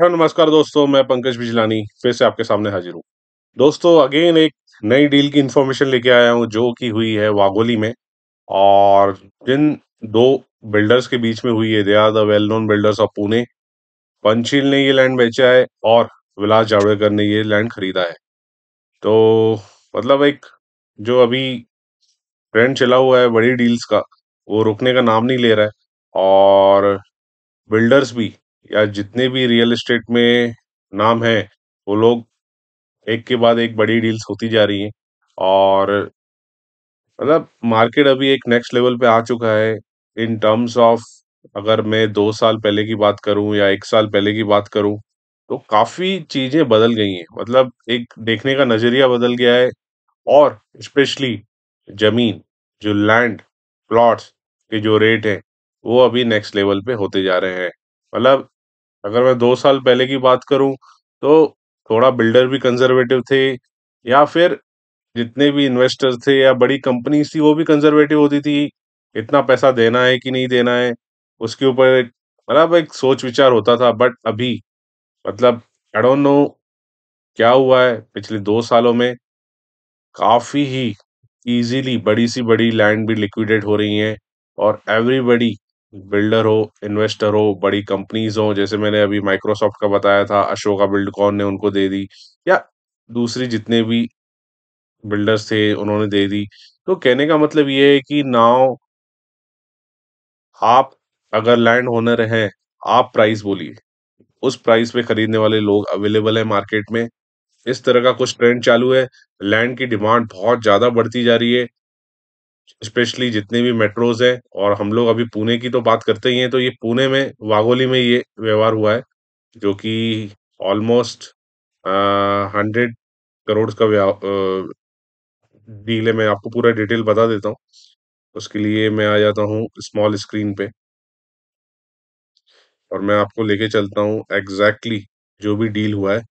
Hello हाँ, नमस्कार दोस्तों मैं पंकज बिजलानी फिर से आपके सामने हाजिर हूँ दोस्तों अगेन एक नई डील की इन्फॉर्मेशन लेके आया हूँ जो कि हुई है वागोली में और जिन दो बिल्डर्स के बीच में हुई है they are the well known builders of Pune Panchshil ने ये लैंड बेचा है और विलास जावड़ेकर ने ये लैंड खरीदा है तो मतलब एक जो अभी ट्रेंड चला हुआ है बड़ी डील्स का वो रुकने का नाम नहीं ले रहा है और बिल्डर्स भी या जितने भी रियल एस्टेट में नाम है वो लोग एक के बाद एक बड़ी डील्स होती जा रही हैं और मतलब मार्केट अभी एक नेक्स्ट लेवल पे आ चुका है इन टर्म्स ऑफ अगर मैं दो साल पहले की बात करूं या एक साल पहले की बात करूं तो काफी चीजें बदल गई हैं मतलब एक देखने का नजरिया बदल गया है और स्पेशली जमीन जो लैंड प्लॉट्स के जो रेट हैं वो अभी नेक्स्ट लेवल पे होते जा रहे हैं मतलब अगर मैं दो साल पहले की बात करूं तो थोड़ा बिल्डर भी कंजर्वेटिव थे या फिर जितने भी इन्वेस्टर्स थे या बड़ी कंपनीज थी वो भी कंजर्वेटिव होती थी इतना पैसा देना है कि नहीं देना है उसके ऊपर एक मतलब एक सोच विचार होता था बट अभी मतलब आई डोंट नो क्या हुआ है पिछले दो सालों में काफ़ी ही इजीली बड़ी सी बड़ी लैंड भी लिक्विडेट हो रही है और एवरीबडी बिल्डर हो इन्वेस्टर हो बड़ी कंपनीज हो जैसे मैंने अभी माइक्रोसॉफ्ट का बताया था अशोका बिल्डकॉन ने उनको दे दी या दूसरी जितने भी बिल्डर्स थे उन्होंने दे दी तो कहने का मतलब ये है कि नाउ आप अगर लैंड ओनर हैं आप प्राइस बोलिए उस प्राइस पे खरीदने वाले लोग अवेलेबल है मार्केट में इस तरह का कुछ ट्रेंड चालू है लैंड की डिमांड बहुत ज्यादा बढ़ती जा रही है स्पेशली जितने भी मेट्रोज हैं और हम लोग अभी पुणे की तो बात करते ही हैं तो ये पुणे में वाघोली में ये व्यवहार हुआ है जो कि ऑलमोस्ट हंड्रेड करोड़ का डील है मैं आपको पूरा डिटेल बता देता हूँ। उसके लिए मैं आ जाता हूँ स्मॉल स्क्रीन पे। और मैं आपको लेके चलता हूँ एग्ज़ैक्टली जो भी डील हुआ है।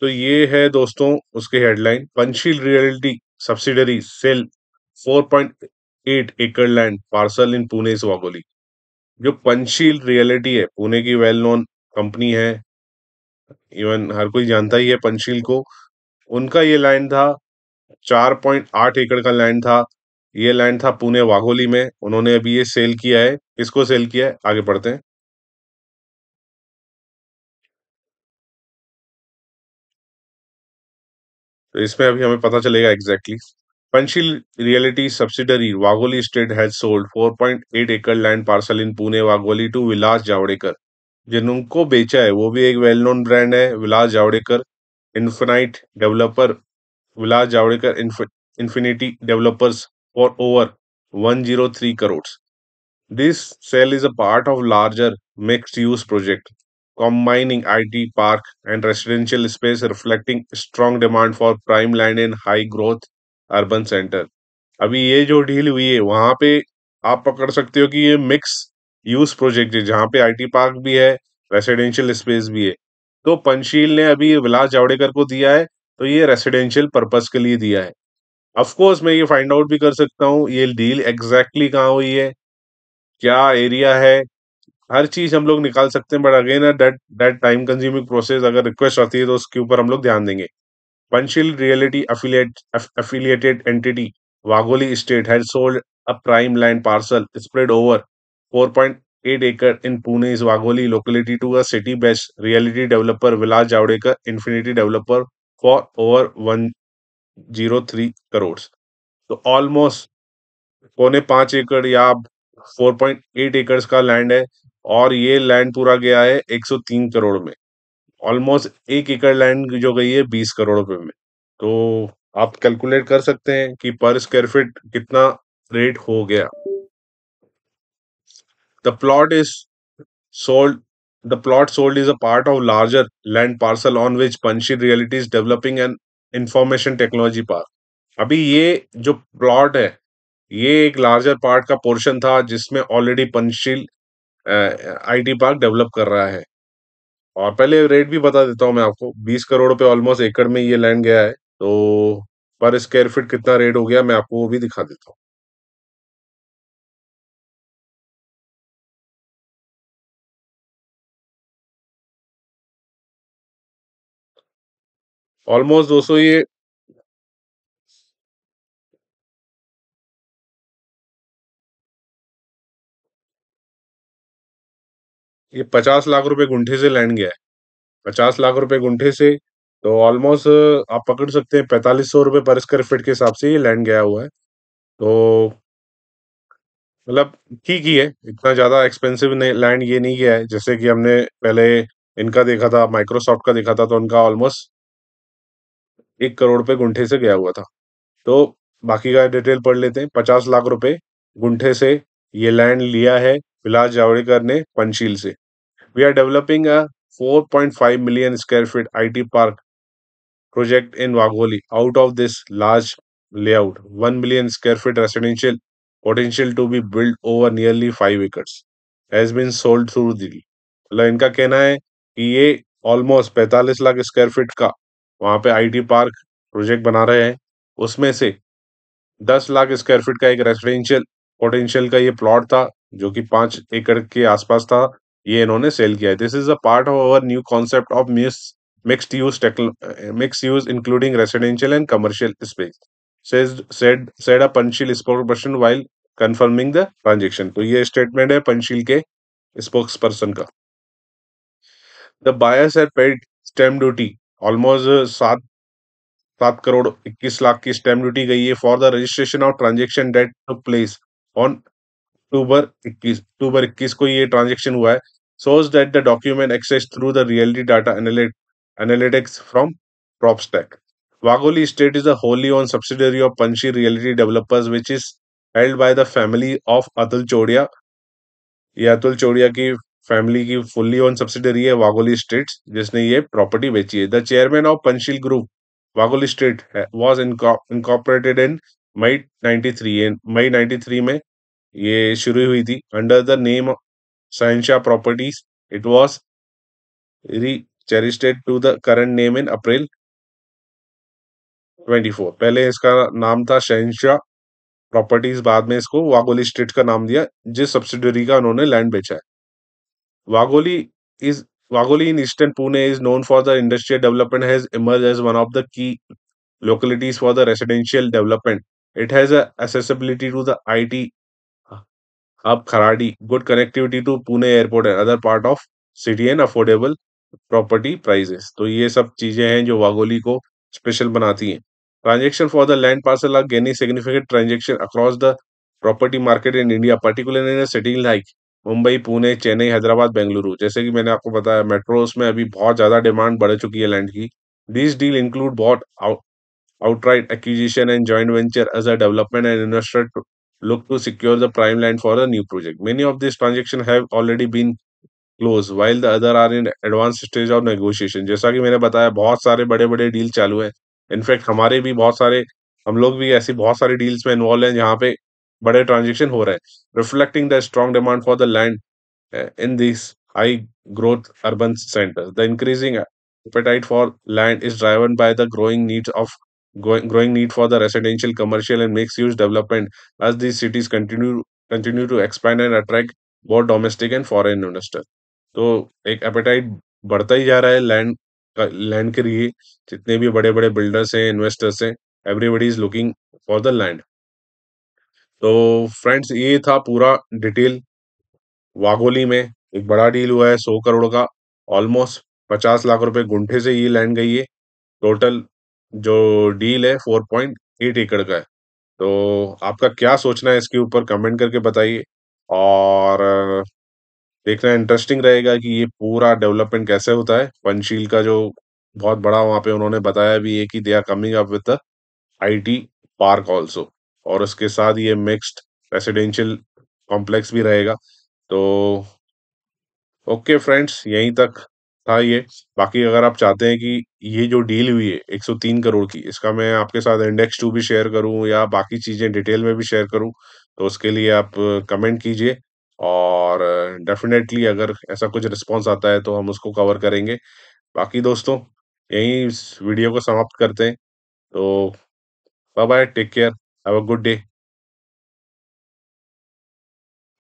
तो ये है दोस्तों उसके headline Panchshil realty subsidiary sell 4.8 एकड़ land parcel in Pune Wagholi जो पंचशील रियलिटी है पुणे की वेल नोन कंपनी है इवन हर कोई जानता ही है पंचशील को उनका ये लैंड था 4.8 एकड़ का लैंड था ये लैंड था पुणे वाघोली में उन्होंने अभी ये सेल किया है किसको सेल किया है आगे पढ़ते हैं तो इसमें अभी हमें पता चलेगा exactly Panchshil realty subsidiary Wagholi state has sold 4.8 एकड़ land parcel in Pune Wagholi to Vilas Javadekar जिनको बेचा है वो भी एक वेल नोन ब्रांड है Vilas Javadekar infinite developer Vilas Javadekar infinity developers for over 103 crore this sale is a part of larger mixed use project combining IT park and residential space reflecting strong demand for prime land in high growth urban center अभी ये जो deal हुई है वहां पे आप पकड़ सकते हो कि ये मिक्स यूज प्रोजेक्ट है जहां पे आईटी पार्क भी है रेसिडेंशियल स्पेस भी है तो पंशील ने अभी विलास जावड़ेकर को दिया है तो ये रेसिडेंशियल पर्पस के लिए दिया है कोर्स मैं ये फाइंड आउट भी कर सकता हूँ ये डील एग्जैक्टली exactly कहाँ हुई है क्या एरिया है हर चीज हम लोग निकाल सकते हैं but again that that time consuming process अगर रिक्वेस्ट आती है तो उसके ऊपर हम लोग ध्यान देंगे Panchshil realty affiliated entity Wagholi state has sold a prime land parcel spread over 4.8 एकड़ in Pune is Wagholi locality to a city best realty developer Vilas Javadekar infinity developer for over one zero three crore तो ऑलमोस्ट पौने पांच एकड़ या फोर पॉइंट एट एकड़ का land है और ये लैंड पूरा गया है 103 करोड़ में ऑलमोस्ट एक एकड़ लैंड जो गई है 20 करोड़ रुपए में तो आप कैलकुलेट कर सकते हैं कि पर स्क्वायर फीट कितना रेट हो गया the plot is sold the plot sold is a part of larger land parcel on which Panchshil realties developing and information technology park अभी ये जो प्लॉट है ये एक लार्जर पार्ट का पोर्शन था जिसमें already Panchshil IT park develop कर रहा है और पहले रेट भी बता देता हूँ मैं आपको बीस करोड़ पे ऑलमोस्ट एकड़ में ये लैंड गया है तो पर स्क्वायर फीट कितना रेट हो गया मैं आपको वो भी दिखा देता हूँ ऑलमोस्ट दोस्तों ये ये पचास लाख रुपए गुंठे से लैंड गया है पचास लाख रुपए गुंठे से तो ऑलमोस्ट आप पकड़ सकते हैं पैंतालीस सौ रुपये पर स्क्वायर फीट के हिसाब से ये लैंड गया हुआ है तो मतलब ठीक ही है इतना ज़्यादा एक्सपेंसिव लैंड ये नहीं गया है जैसे कि हमने पहले इनका देखा था माइक्रोसॉफ्ट का देखा था तो उनका ऑलमोस्ट एक करोड़ रुपये गुंठे से गया हुआ था तो बाकी का डिटेल पढ़ लेते हैं पचास लाख रुपये गुंठे से ये लैंड लिया है विलास जावड़ेकर ने पंचील से We are developing a 4.5 million square feet IT park project in Wagholi. Out of this large layout, 1 million square feet residential potential to be built over nearly 5 acres has been sold through deal. मतलब इनका कहना है कि ये almost 45 lakh square feet का वहाँ पे IT park project बना रहे हैं उसमें से 10 लाख स्क्वायर फीट का एक रेसिडेंशियल पोटेंशियल का ये प्लॉट था जो कि पाँच एकड़ के आसपास था ये इन्होंने सेल किया है this is a part of our new concept of mis mixed use mix use including residential and commercial space said a a spokes person while confirming the transaction तो ये स्टेटमेंट है पंशील के स्पोक्स पर्सन का the buyers had paid stamp duty almost uh, सात सात करोड़ इक्कीस लाख की stamp duty गई है for the registration of transaction date to place on October इक्कीस अक्टूबर इक्कीस को ये ट्रांजेक्शन हुआ है shows that the document accessed through the Realty Data analy- Analytics from PropStack. Wagoli State is a wholly owned subsidiary of Panchi Realty Developers, which is held by the family of Atul Chodia. Yeah, Atul Chodia ki family ki fully owned subsidiary hai Wagoli State, jisne ye property bechi hai. The chairman of Panchil Group, Wagoli State was inco- incorporated in May 93. In May 93 mein ye shuru hui thi under the name Sansha Properties. It was re-registered to the current name in April 24. पहले इसका नाम था शहनशाह Properties. बाद में इसको वागोली street का नाम दिया जिस सब्सिडरी का उन्होंने लैंड बेचा है Wagholi is Wagholi in eastern Pune is known for the industrial development has emerge as one of the key localities for the residential development it has accessibility to the I T hub Kharadi good connectivity to Pune airport and other part of city and affordable property prices तो ये सब चीजें हैं जो वागोली को special बनाती हैं transaction for the land parcel are gaining significant transaction across the property market in India particular in city like Mumbai Pune Chennai Hyderabad Bengaluru जैसे कि मैंने आपको बताया मेट्रोस में अभी बहुत ज़्यादा डिमांड बढ़ चुकी है लैंड की this deal include both outright acquisition and joint venture as a development and investor look to secure the prime land for a new project. Many of these transactions have already been close while the other are in advance stage of negotiation जैसा कि मैंने बताया बहुत सारे बड़े बड़े deal चालू हैं इनफैक्ट हमारे भी बहुत सारे हम लोग भी ऐसी बहुत सारी डील्स में इन्वॉल्व हैं जहाँ पे बड़े ट्रांजेक्शन हो रहे हैं reflecting the strong demand for the land in this high growth urban centres the increasing appetite for land is driven by the growing needs of growing need for the residential, commercial, and mixed-use development as these cities continue continue to expand and attract both domestic and foreign investors. तो एक appetite बढ़ता ही जा रहा है land land के लिए जितने भी बड़े बड़े बिल्डर्स हैं इन्वेस्टर्स हैं everybody is looking for the land तो फ्रेंड्स ये था पूरा डिटेल वागोली में एक बड़ा डील हुआ है सौ करोड़ का ऑलमोस्ट पचास लाख रुपए गुंठे से ये लैंड गई है टोटल जो डील है फोर पॉइंट एट एकड़ का है। तो आपका क्या सोचना है इसके ऊपर कमेंट करके बताइए और देखना इंटरेस्टिंग रहेगा कि ये पूरा डेवलपमेंट कैसे होता है। पंचशील का जो बहुत बड़ा वहाँ पे उन्होंने बताया भी है कि they are coming up with I T park also और उसके साथ ये मिक्स्ड रेसिडेंशियल कॉम्प्लेक्स भी रहेगा। तो ओके फ्रेंड्स, यहीं तक था ये। बाकी अगर आप चाहते हैं कि ये जो डील हुई है 103 करोड़ की, इसका मैं आपके साथ इंडेक्स टू भी शेयर करूँ या बाकी चीज़ें डिटेल में भी शेयर करूँ, तो उसके लिए आप कमेंट कीजिए और डेफ़िनेटली अगर ऐसा कुछ रिस्पॉन्स आता है, तो हम उसको कवर करेंगे। बाकी दोस्तों, यही इस वीडियो को समाप्त करते हैं। तो bye bye, take care, have a good day.